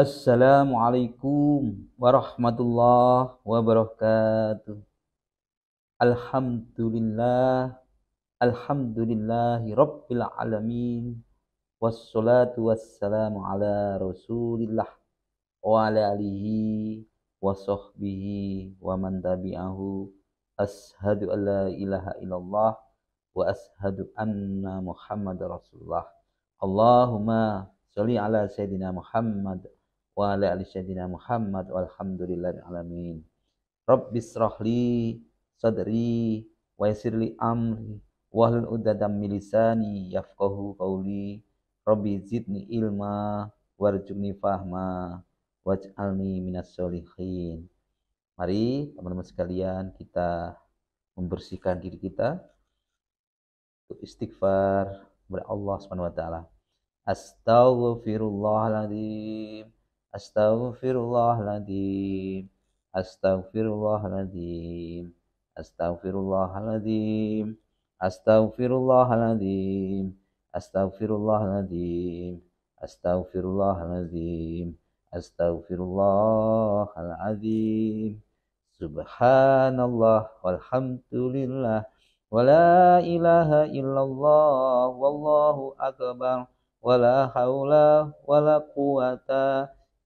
Assalamualaikum warahmatullahi wabarakatuh. Alhamdulillah, alhamdulillahi rabbil alamin. Wassalatu wassalamu ala rasulillah wa ala alihi wa sahbihi wa man tabi'ahu. Ashadu an la ilaha illallah wa ashadu anna muhammad rasulullah. Allahumma sholli ala sayyidina Muhammad wa ala ali sayyidina Muhammad walhamdulillahi alamin. Rabbi srahli sadri wa yassirli amri wahlul 'uqdatam min lisani yafqahu qawli. Rabbi zidni ilma warzuqni fahma waj'alni minas solihin. Mari teman-teman sekalian kita membersihkan diri kita untuk istighfar kepada Allah Subhanahu wa taala. Astaghfirullahaladzim. Astaghfirullahaladzim Astaghfirullahaladzim Astaghfirullahaladzim Astaghfirullahaladzim Astaghfirullahaladzim Astaghfirullahaladzim Astaghfirullahaladzim Subhanallah walhamdulillah wala ilaha illallah wallahu akbar wala haula wala quwata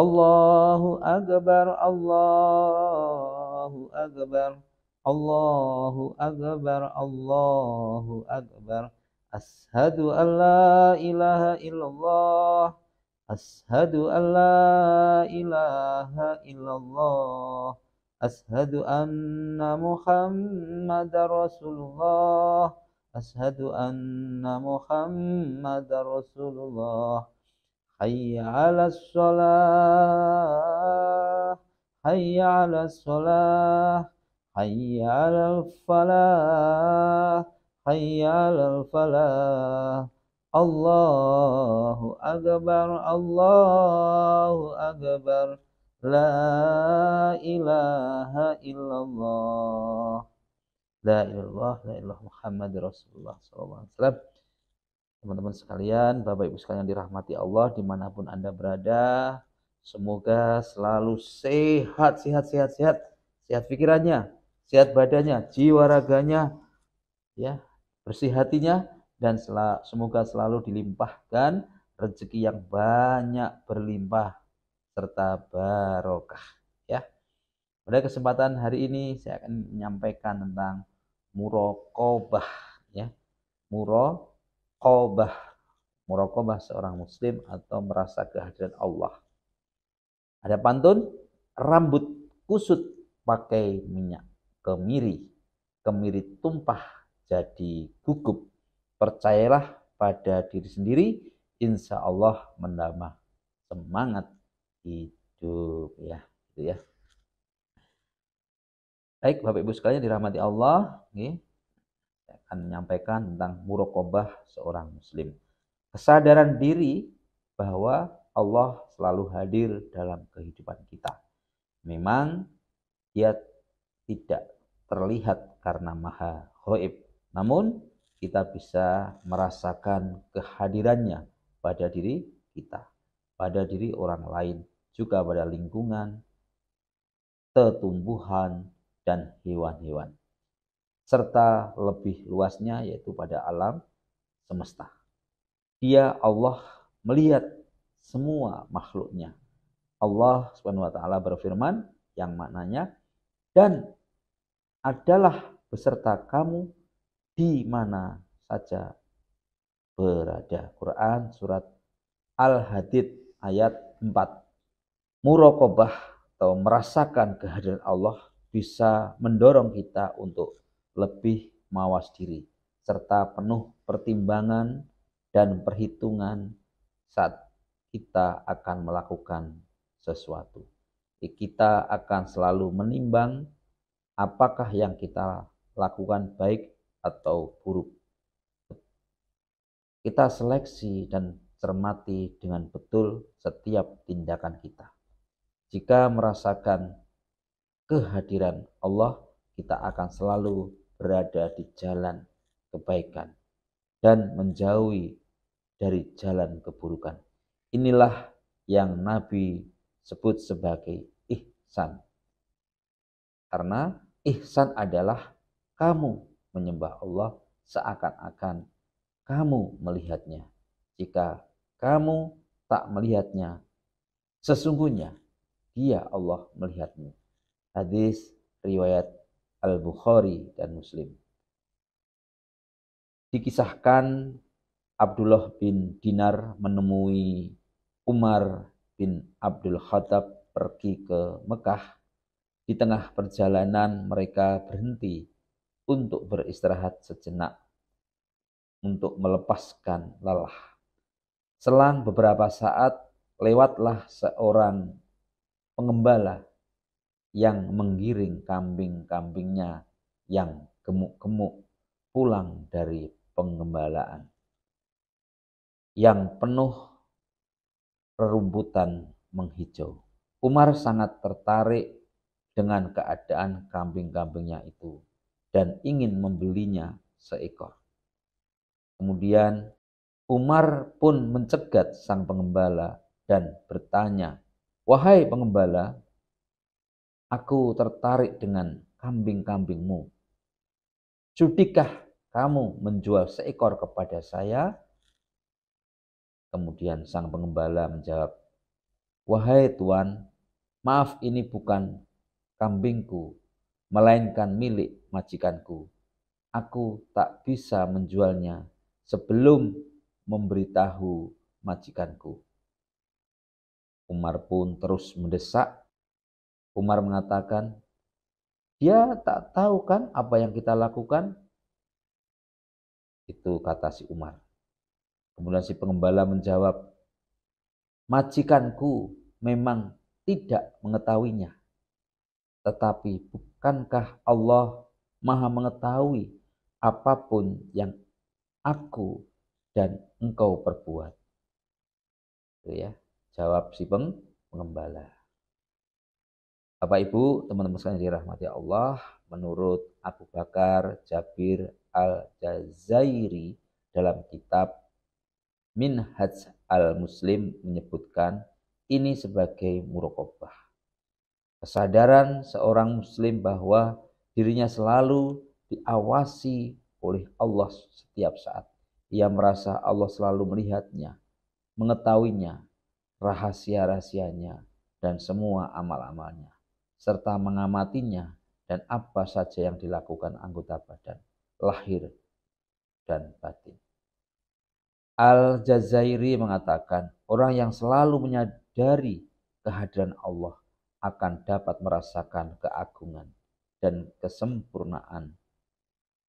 الله أكبر الله أكبر الله أكبر الله أكبر أشهد أن لا إله إلا الله أشهد أن لا إله إلا الله أشهد أن محمد رسول الله أشهد أن محمد رسول الله حي على الصلاة حي على الصلاة حي على الفلاح حي على الفلاح الله أكبر الله أكبر لا إله إلا الله لا إله إلا الله محمد رسول الله صلى الله عليه وسلم teman-teman sekalian, Bapak Ibu sekalian dirahmati Allah dimanapun Anda berada. Semoga selalu sehat, sehat, sehat, sehat. Sehat pikirannya, sehat badannya, jiwa raganya, ya, bersih hatinya, dan sel semoga selalu dilimpahkan rezeki yang banyak berlimpah serta barokah ya. Pada kesempatan hari ini saya akan menyampaikan tentang murokobah ya. Muro muraqabah. Muraqabah seorang muslim atau merasa kehadiran Allah. Ada pantun, rambut kusut pakai minyak kemiri. Kemiri tumpah jadi gugup. Percayalah pada diri sendiri, insya Allah menambah semangat hidup ya gitu ya baik bapak ibu sekalian dirahmati Allah okay. Saya akan menyampaikan tentang murokobah seorang muslim. Kesadaran diri bahwa Allah selalu hadir dalam kehidupan kita. Memang Dia tidak terlihat karena maha Hoib Namun kita bisa merasakan kehadirannya pada diri kita, pada diri orang lain, juga pada lingkungan, tetumbuhan, dan hewan-hewan serta lebih luasnya yaitu pada alam semesta. Dia Allah melihat semua makhluknya. Allah Subhanahu wa taala berfirman yang maknanya dan adalah beserta kamu di mana saja berada. Quran surat Al-Hadid ayat 4. Murokobah atau merasakan kehadiran Allah bisa mendorong kita untuk lebih mawas diri, serta penuh pertimbangan dan perhitungan saat kita akan melakukan sesuatu. Kita akan selalu menimbang apakah yang kita lakukan baik atau buruk. Kita seleksi dan cermati dengan betul setiap tindakan kita. Jika merasakan kehadiran Allah, kita akan selalu berada di jalan kebaikan dan menjauhi dari jalan keburukan. Inilah yang Nabi sebut sebagai ihsan. Karena ihsan adalah kamu menyembah Allah seakan-akan kamu melihatnya. Jika kamu tak melihatnya, sesungguhnya Dia Allah melihatmu. Hadis riwayat Al-Bukhari dan Muslim. Dikisahkan Abdullah bin Dinar menemui Umar bin Abdul Khattab pergi ke Mekah. Di tengah perjalanan mereka berhenti untuk beristirahat sejenak untuk melepaskan lelah. Selang beberapa saat lewatlah seorang pengembala yang menggiring kambing-kambingnya yang gemuk-gemuk pulang dari penggembalaan. Yang penuh rerumputan menghijau. Umar sangat tertarik dengan keadaan kambing-kambingnya itu dan ingin membelinya seekor. Kemudian Umar pun mencegat sang pengembala dan bertanya, "Wahai pengembala, Aku tertarik dengan kambing-kambingmu. Sudikah kamu menjual seekor kepada saya? Kemudian sang pengembala menjawab, Wahai Tuan, maaf ini bukan kambingku, melainkan milik majikanku. Aku tak bisa menjualnya sebelum memberitahu majikanku. Umar pun terus mendesak Umar mengatakan, dia tak tahu kan apa yang kita lakukan? Itu kata si Umar. Kemudian si pengembala menjawab, majikanku memang tidak mengetahuinya. Tetapi bukankah Allah maha mengetahui apapun yang aku dan engkau perbuat? Itu ya, jawab si peng, pengembala. Bapak Ibu, teman-teman sekalian dirahmati Allah, menurut Abu Bakar Jabir Al-Jazairi dalam kitab Minhaj Al-Muslim menyebutkan ini sebagai murokobah. Kesadaran seorang muslim bahwa dirinya selalu diawasi oleh Allah setiap saat. Ia merasa Allah selalu melihatnya, mengetahuinya, rahasia-rahasianya, dan semua amal-amalnya serta mengamatinya dan apa saja yang dilakukan anggota badan, lahir dan batin. Al-Jazairi mengatakan, orang yang selalu menyadari kehadiran Allah akan dapat merasakan keagungan dan kesempurnaan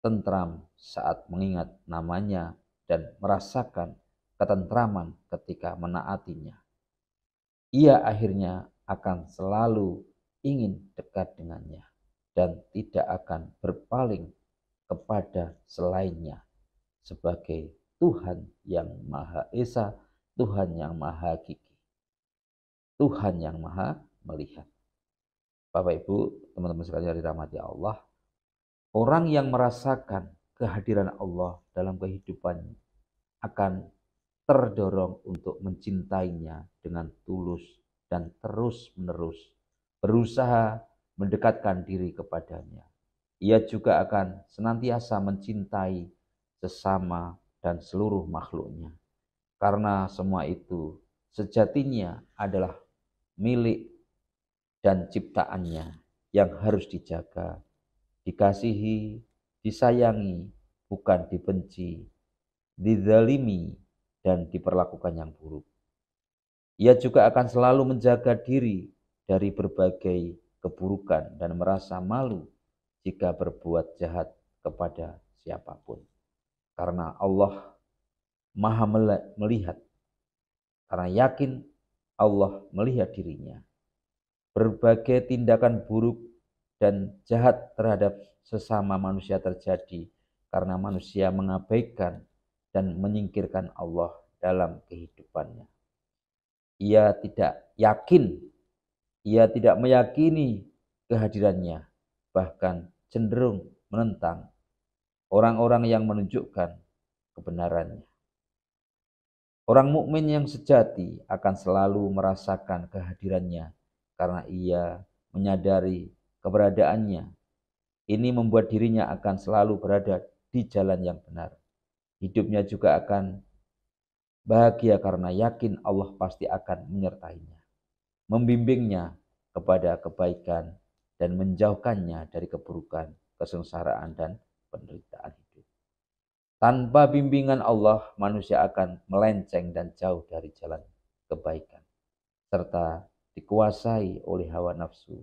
tentram saat mengingat namanya dan merasakan ketentraman ketika menaatinya. Ia akhirnya akan selalu ingin dekat dengannya dan tidak akan berpaling kepada selainnya sebagai Tuhan yang Maha Esa, Tuhan yang Maha Kiki, Tuhan yang Maha Melihat. Bapak Ibu, teman-teman sekalian dirahmati Allah, orang yang merasakan kehadiran Allah dalam kehidupannya akan terdorong untuk mencintainya dengan tulus dan terus-menerus berusaha mendekatkan diri kepadanya. Ia juga akan senantiasa mencintai sesama dan seluruh makhluknya. Karena semua itu sejatinya adalah milik dan ciptaannya yang harus dijaga, dikasihi, disayangi, bukan dibenci, didalimi, dan diperlakukan yang buruk. Ia juga akan selalu menjaga diri dari berbagai keburukan dan merasa malu jika berbuat jahat kepada siapapun. Karena Allah maha melihat, karena yakin Allah melihat dirinya. Berbagai tindakan buruk dan jahat terhadap sesama manusia terjadi karena manusia mengabaikan dan menyingkirkan Allah dalam kehidupannya. Ia tidak yakin ia tidak meyakini kehadirannya, bahkan cenderung menentang orang-orang yang menunjukkan kebenarannya. Orang mukmin yang sejati akan selalu merasakan kehadirannya karena ia menyadari keberadaannya. Ini membuat dirinya akan selalu berada di jalan yang benar. Hidupnya juga akan bahagia karena yakin Allah pasti akan menyertainya membimbingnya kepada kebaikan dan menjauhkannya dari keburukan, kesengsaraan dan penderitaan hidup. Tanpa bimbingan Allah, manusia akan melenceng dan jauh dari jalan kebaikan serta dikuasai oleh hawa nafsu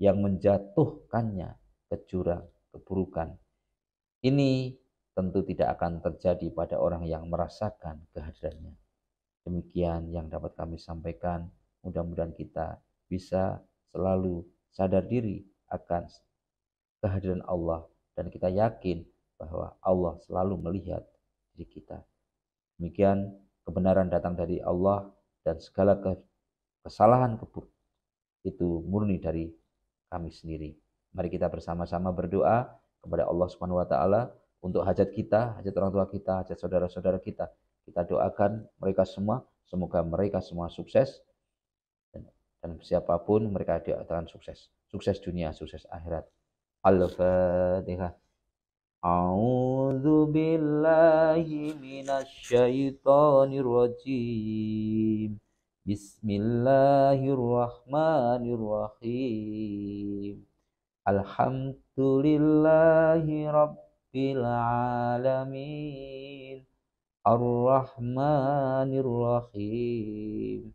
yang menjatuhkannya ke jurang keburukan. Ini tentu tidak akan terjadi pada orang yang merasakan kehadirannya. Demikian yang dapat kami sampaikan. Mudah-mudahan kita bisa selalu sadar diri akan kehadiran Allah dan kita yakin bahwa Allah selalu melihat diri kita. Demikian kebenaran datang dari Allah dan segala kesalahan kebur itu murni dari kami sendiri. Mari kita bersama-sama berdoa kepada Allah Subhanahu wa taala untuk hajat kita, hajat orang tua kita, hajat saudara-saudara kita. Kita doakan mereka semua, semoga mereka semua sukses dan siapapun mereka akan sukses sukses dunia sukses akhirat al-fatihah A'udzu billahi minasy rajim. Bismillahirrahmanirrahim. Alhamdulillahi rabbil alamin. Arrahmanirrahim.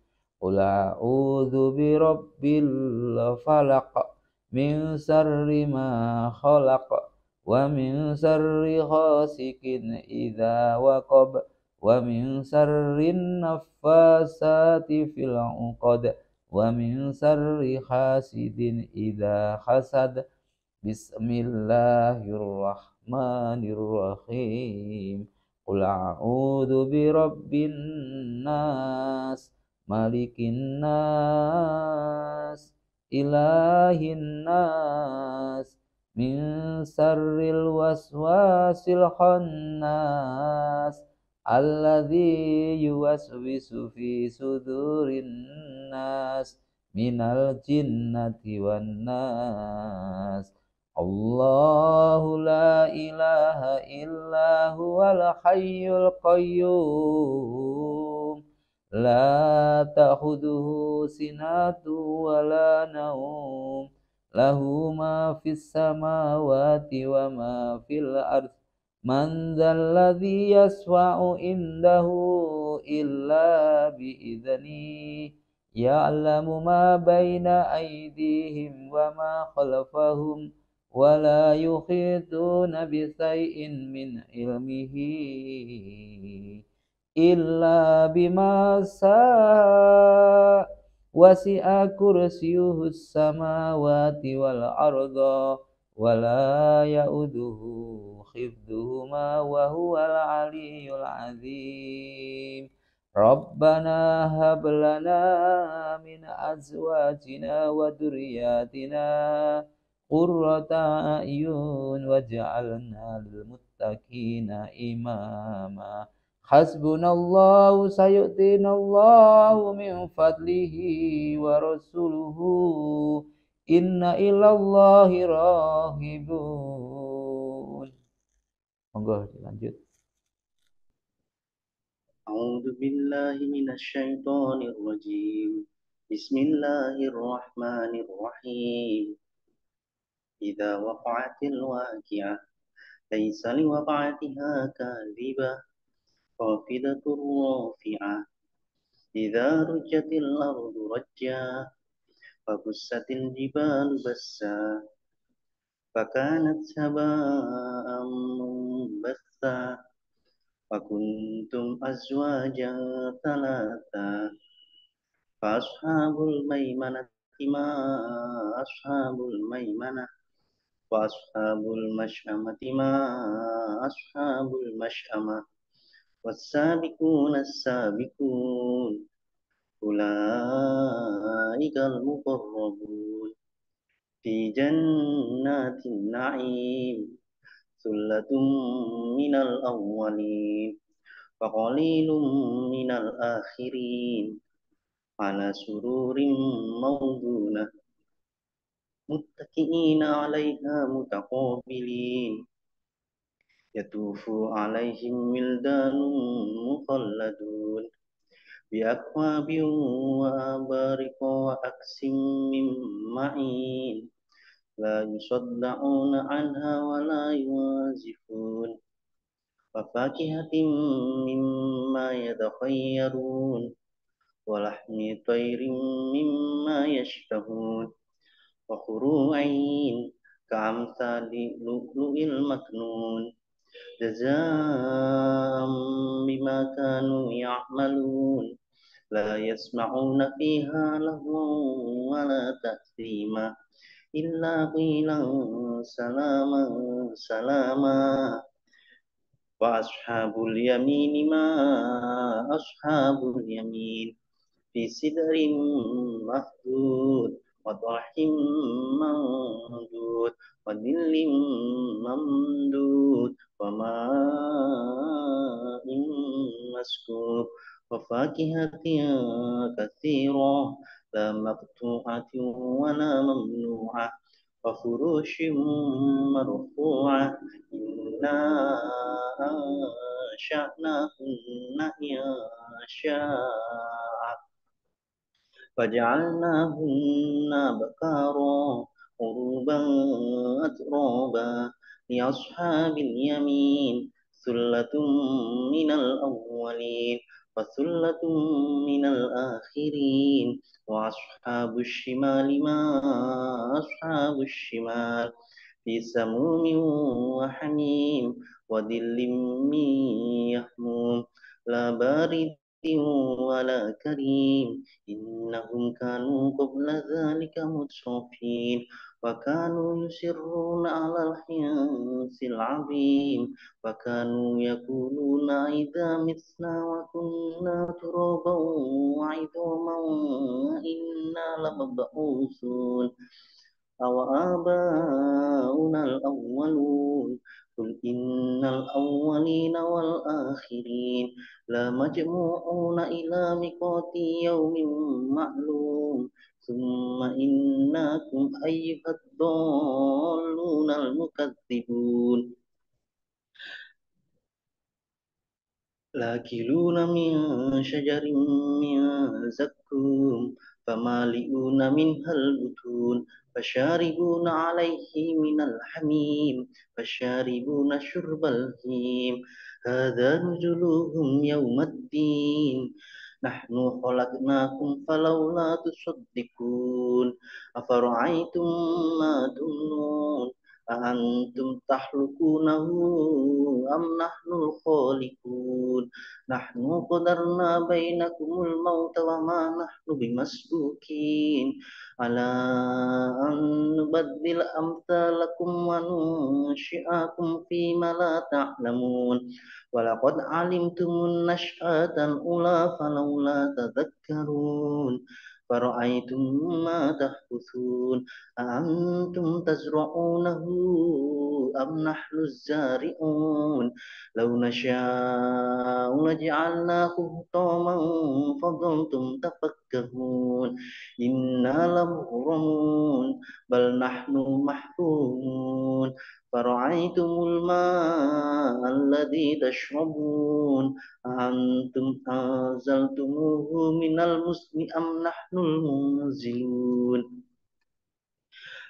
قل أعوذ برب الفلق من شر ما خلق ومن شر غاسق إذا وقب ومن شر النفاسات في العقد ومن شر حاسد إذا حسد بسم الله الرحمن الرحيم قل أعوذ برب الناس malikin nas ilahin nas min sarril waswasil khannas alladhi yuwaswisu fi sudurin nas minal jinnati wan nas Allahu la ilaha illa huwal hayyul qayyum لا تأخذه سنة ولا نوم له ما في السماوات وما في الأرض من ذا الذي يسوع عنده إلا بإذنه يعلم ما بين أيديهم وما خلفهم ولا يحيطون بشيء من علمه إلا بما ساء وسع كرسيه السماوات والأرض ولا يؤده حفظهما وهو العلي العظيم ربنا هب لنا من أزواجنا وذرياتنا قرة أعين واجعلنا للمتقين إماماً Hasbunallahu sayu'tinallahu min fadlihi wa rasuluhu inna ilallahi rahibun. Monggo lanjut. A'udzu billahi minasyaitonir rajim. Bismillahirrahmanirrahim. Idza waqa'atil waqi'ah, laysa liwaqa'atiha kadhibah khafidatun wafi'ah Iza rujatil lardu rajya Fabussatil jibal basa Fakanat sabam mumbatha Fakuntum azwajan thalata Fashabul maymanat ashabul maymana washabul mashamati ashabul mashama والسابقون السابقون أولئك المقربون في جنات النعيم ثلة من الأولين وقليل من الآخرين على سرور موضونة متكئين عليها متقابلين يطوف عليهم ولدان مخلدون بأكواب وأبارق وأكس من معين لا يصدعون عنها ولا ينزفون وفاكهة مما يتخيرون ولحم طير مما يشتهون وخروع كأمثال لؤلؤ المكنون جزاء بما كانوا يعملون لا يسمعون فيها له ولا تأثيما إلا قيلا سلاما سلاما وأصحاب اليمين ما أصحاب اليمين في سدر مخدود وطرح ممدود وذل ممدود وماء مسكوب وفاكهة كثيرة لا مقطوعة ولا ممنوعة وفروش مرفوعة إنا أنشأناهن إن شاء فجعلناهن بكارا عربا أترابا لأصحاب اليمين ثلة من الأولين وثلة من الآخرين وأصحاب الشمال ما أصحاب الشمال في سموم وحميم وذل من يحموم لا بارد ولا كريم إنهم كانوا قبل ذلك مترفين وكانوا يسرون على الحنس العظيم وكانوا يقولون إذا متنا وكنا ترابا وعظاما وإنا لمبعوثون أو آباؤنا الأولون قل إن الأولين والآخرين لمجموعون إلى ميقات يوم معلوم ثم إنكم أيها الضالون المكذبون لاكلون من شجر من زكوم فمالئون منها البطون فشاربون عليه من الحميم فشاربون شرب الهيم هذا نزلهم يوم الدين nahnu khalaqnakum falawla tusaddiqun afara'aytum ma tunnun antum tahlukunahu am nahnu nahnu qadarna bainakumul maut wa ala an nubaddil amthalakum wa nunshi'akum fi ma la ta'lamun walaqad alimtumun nash'atan ula فرأيتم ما تحبثون أأنتم تزرعونه أم نحن الزارعون لو نشاء لجعلناه حطاما فظلتم تفكرون تذكرون إنا لمغرمون بل نحن محرومون فرأيتم الماء الذي تشربون أنتم أنزلتموه من المسن أم نحن المنزلون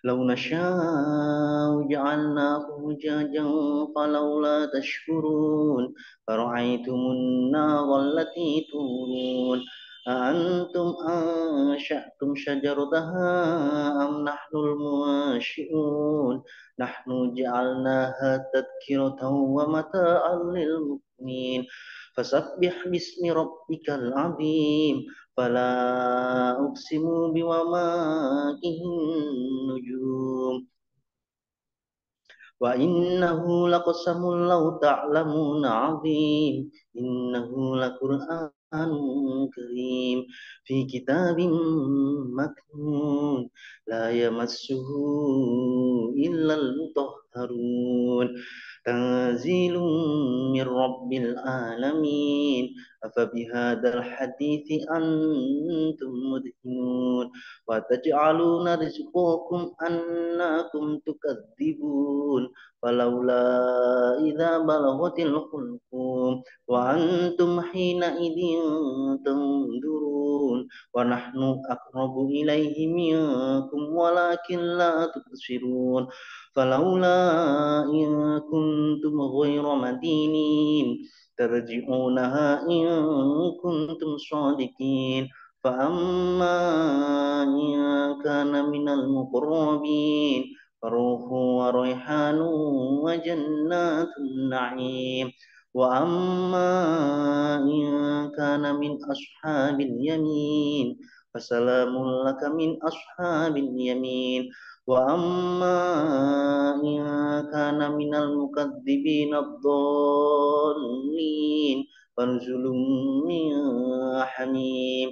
لو نشاء جعلناه حجاجا فلولا تشكرون فرأيتم النار التي تورون Antum a, syak tum sya jarudaha am nahul mua syun nahul jahal wa mata alil muknin fassab biha misni rok nika labim pala uksimu biwa maki nujum wa in nahul ako samulaw ta alamun nabi in an kareem fi kitabin maknun la yamassuhu illa al mutahharun tanzilun alamin أفبهذا الحديث أنتم مدهنون وتجعلون رزقكم أنكم تكذبون فلولا إذا بلغت الحلقوم وأنتم حينئذ تنظرون ونحن أقرب إليه منكم ولكن لا تبصرون فلولا إن كنتم غير مدينين ترجعونها إن كنتم صادقين فأما إن كان من المقربين فروح وريحان وجنات النعيم وأما إن كان من أصحاب اليمين فسلام لك من أصحاب اليمين wa amma in kana minal mukadzibin ad-dallin fanzulum min hamim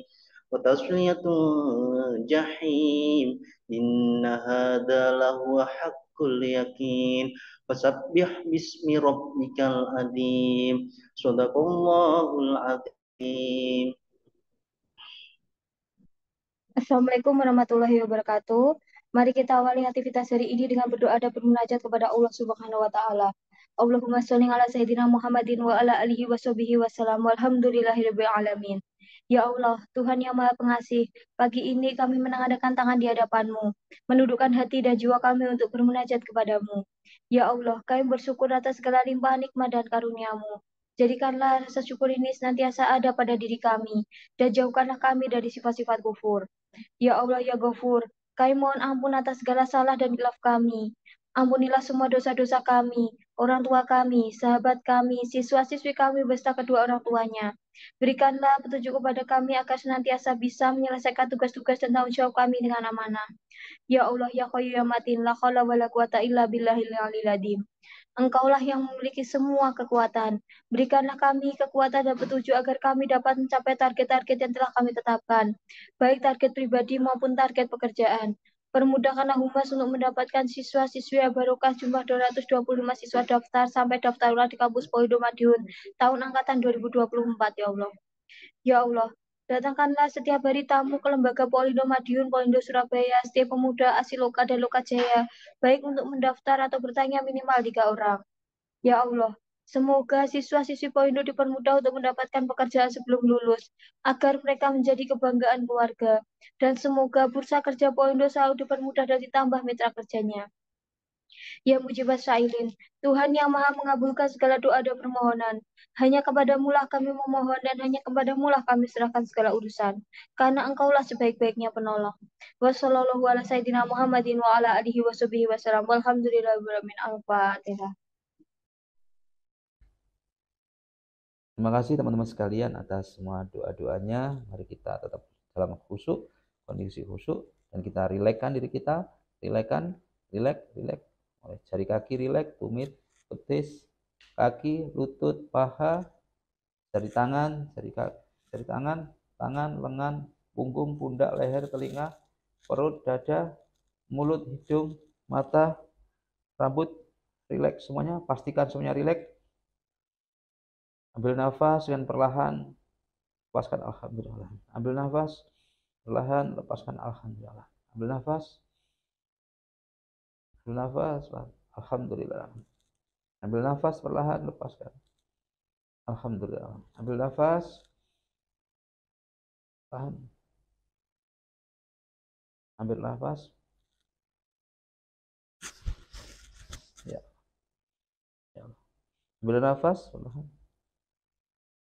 wa tasliyatun jahim inna hadha lahu haqqul yakin fasabbih bismi rabbikal adim sadaqallahul azim Assalamualaikum warahmatullahi wabarakatuh. Mari kita awali aktivitas hari ini dengan berdoa dan bermunajat kepada Allah Subhanahu wa taala. Allahumma sholli ala sayyidina Muhammadin wa ala alihi wa salam. Walhamdulillahirabbil alamin. Ya Allah, Tuhan yang Maha Pengasih, pagi ini kami menangadakan tangan di hadapan-Mu, menundukkan hati dan jiwa kami untuk bermunajat kepadamu. Ya Allah, kami bersyukur atas segala limpahan nikmat dan karuniamu. Jadikanlah rasa syukur ini senantiasa ada pada diri kami, dan jauhkanlah kami dari sifat-sifat kufur. Ya Allah, ya Ghafur, kami mohon ampun atas segala salah dan hilaf kami. Ampunilah semua dosa-dosa kami, orang tua kami, sahabat kami, siswa-siswi kami beserta kedua orang tuanya. Berikanlah petunjuk kepada kami agar senantiasa bisa menyelesaikan tugas-tugas dan tanggung jawab kami dengan amanah. Ya Allah, Ya Qayu, Ya Matin, La Qala wa La Quwata Illa Billahi Adim. Engkaulah yang memiliki semua kekuatan. Berikanlah kami kekuatan dan petunjuk agar kami dapat mencapai target-target yang telah kami tetapkan, baik target pribadi maupun target pekerjaan. Permudahkanlah humas untuk mendapatkan siswa siswa barokah jumlah 225 siswa daftar sampai daftar ulang di kampus Poldo Madiun tahun angkatan 2024 ya Allah. Ya Allah, Datangkanlah setiap hari tamu ke Lembaga Polindo Madiun, Polindo Surabaya, setiap pemuda asli Asiloka dan Loka Jaya, baik untuk mendaftar atau bertanya minimal tiga orang. Ya Allah, semoga siswa-siswi Polindo dipermudah untuk mendapatkan pekerjaan sebelum lulus, agar mereka menjadi kebanggaan keluarga. Dan semoga bursa kerja Polindo selalu dipermudah dan ditambah mitra kerjanya. Ya mujibat sa'ilin, Tuhan yang maha mengabulkan segala doa dan permohonan. Hanya kepadamulah kami memohon dan hanya kepadamulah kami serahkan segala urusan. Karena engkaulah sebaik-baiknya penolong. Wassalamualaikum warahmatullahi Muhammadin wa ala alihi wa subihi wa salam. Terima kasih teman-teman sekalian atas semua doa-doanya. Mari kita tetap dalam khusyuk, kondisi khusyuk, dan kita rilekkan diri kita, rilekkan, rilek, rilek, oleh jari kaki rileks, tumit, betis, kaki, lutut, paha, jari tangan, jari, kaki, jari tangan, tangan, lengan, punggung, pundak, leher, telinga, perut, dada, mulut, hidung, mata, rambut, rileks semuanya, pastikan semuanya rileks. Ambil nafas dengan perlahan, lepaskan alhamdulillah. Ambil nafas, perlahan, lepaskan alhamdulillah. Ambil nafas, ambil nafas alhamdulillah ambil nafas perlahan lepaskan alhamdulillah ambil nafas tahan ambil nafas ya ya Allah. ambil nafas perlahan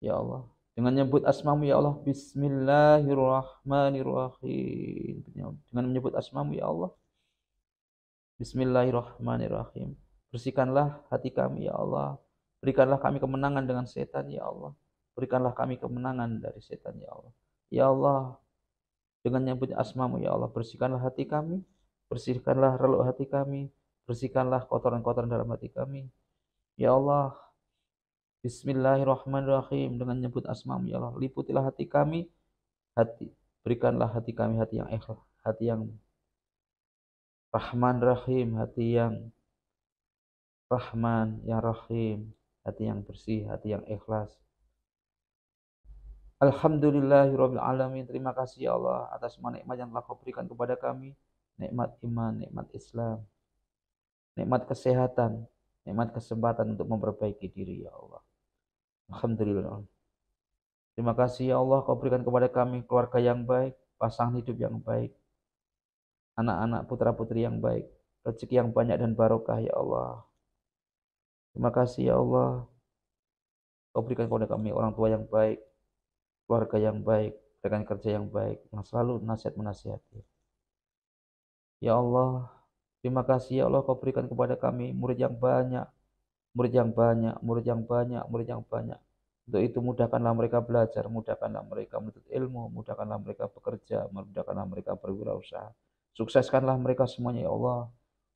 ya Allah dengan menyebut asmamu ya Allah Bismillahirrahmanirrahim dengan menyebut asmamu ya Allah Bismillahirrahmanirrahim. Bersihkanlah hati kami, ya Allah. Berikanlah kami kemenangan dengan setan, ya Allah. Berikanlah kami kemenangan dari setan, ya Allah. Ya Allah, dengan nyebut asmamu, ya Allah. Bersihkanlah hati kami, bersihkanlah reluk hati kami, bersihkanlah kotoran-kotoran dalam hati kami. Ya Allah, Bismillahirrahmanirrahim dengan nyebut asmamu ya Allah liputilah hati kami hati berikanlah hati kami hati yang ikhlas hati yang Rahman Rahim hati yang Rahman yang Rahim hati yang bersih hati yang ikhlas Alhamdulillahirabbil alamin terima kasih ya Allah atas semua nikmat yang telah Kau berikan kepada kami nikmat iman nikmat Islam nikmat kesehatan nikmat kesempatan untuk memperbaiki diri ya Allah Alhamdulillah Terima kasih ya Allah kau berikan kepada kami keluarga yang baik, pasangan hidup yang baik, anak-anak putra-putri yang baik, rezeki yang banyak dan barokah ya Allah. Terima kasih ya Allah. Kau berikan kepada kami orang tua yang baik, keluarga yang baik, rekan kerja yang baik, yang selalu nasihat menasihati. Ya Allah, terima kasih ya Allah kau berikan kepada kami murid yang banyak, murid yang banyak, murid yang banyak, murid yang banyak. Untuk itu mudahkanlah mereka belajar, mudahkanlah mereka menuntut ilmu, mudahkanlah mereka bekerja, mudahkanlah mereka berwirausaha. Sukseskanlah mereka semuanya ya Allah.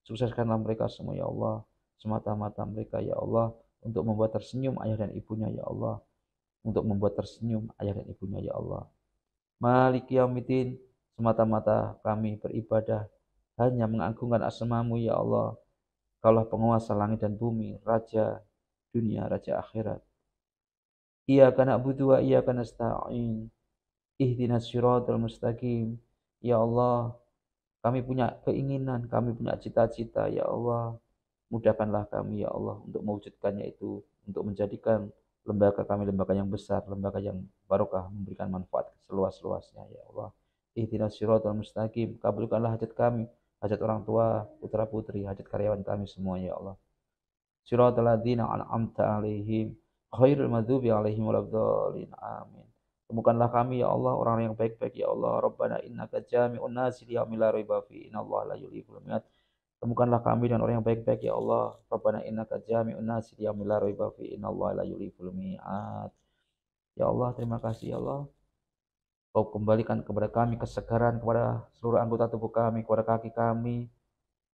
Sukseskanlah mereka semua ya Allah. Semata-mata mereka ya Allah untuk membuat tersenyum ayah dan ibunya ya Allah. Untuk membuat tersenyum ayah dan ibunya ya Allah. Malik yaumiddin, semata-mata kami beribadah hanya mengagungkan asmamu ya Allah. Kaulah penguasa langit dan bumi, raja dunia, raja akhirat. Ia karena butuh, ia karena sta'in. Ihdinas syiratul mustaqim. Ya Allah, kami punya keinginan, kami punya cita-cita, ya Allah. Mudahkanlah kami, ya Allah, untuk mewujudkannya itu, untuk menjadikan lembaga kami lembaga yang besar, lembaga yang barokah, memberikan manfaat seluas-luasnya, ya Allah. Ihdinas siratal mustaqim, kabulkanlah hajat kami, hajat orang tua, putra-putri, hajat karyawan kami semua, ya Allah. Siratal ladzina an'amta alaihim, khairul madhubi alihim Amin. Temukanlah kami ya Allah orang yang baik-baik ya Allah. Rabbana innaka jami'un nasi li yaumil la raiba fi. Allah la yukhliful Miat Temukanlah kami dan orang yang baik-baik ya Allah. Rabbana innaka jami'un nasi li yaumil la raiba fi. Allah la yukhliful Miat Ya Allah, terima kasih ya Allah. Kau kembalikan kepada kami kesegaran kepada seluruh anggota tubuh kami, kepada kaki kami,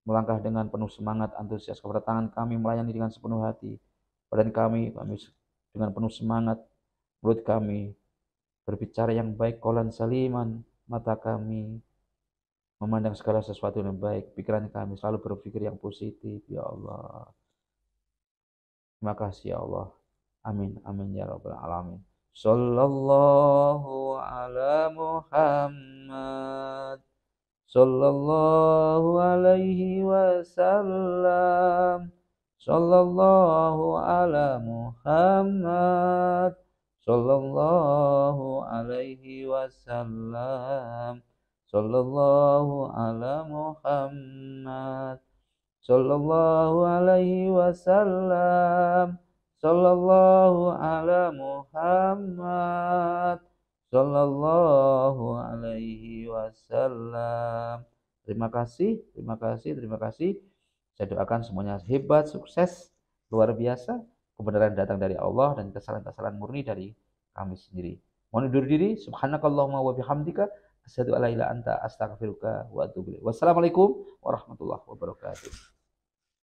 melangkah dengan penuh semangat antusias kepada tangan kami melayani dengan sepenuh hati badan kami kami dengan penuh semangat mulut kami berbicara yang baik kolan saliman mata kami memandang segala sesuatu yang baik pikiran kami selalu berpikir yang positif ya Allah terima kasih ya Allah amin amin ya rabbal alamin sallallahu ala muhammad sallallahu alaihi wasallam sallallahu ala muhammad sallallahu alaihi wasallam sallallahu ala Muhammad sallallahu alaihi wasallam sallallahu ala Muhammad sallallahu alaihi wasallam terima kasih terima kasih terima kasih saya doakan semuanya hebat sukses luar biasa kebenaran datang dari Allah dan kesalahan-kesalahan murni dari kami sendiri. Mohon undur diri. Subhanakallahumma wa bihamdika. Asyhadu an la ilaha anta astaghfiruka wa atubu ilaik. Wassalamualaikum warahmatullahi wabarakatuh.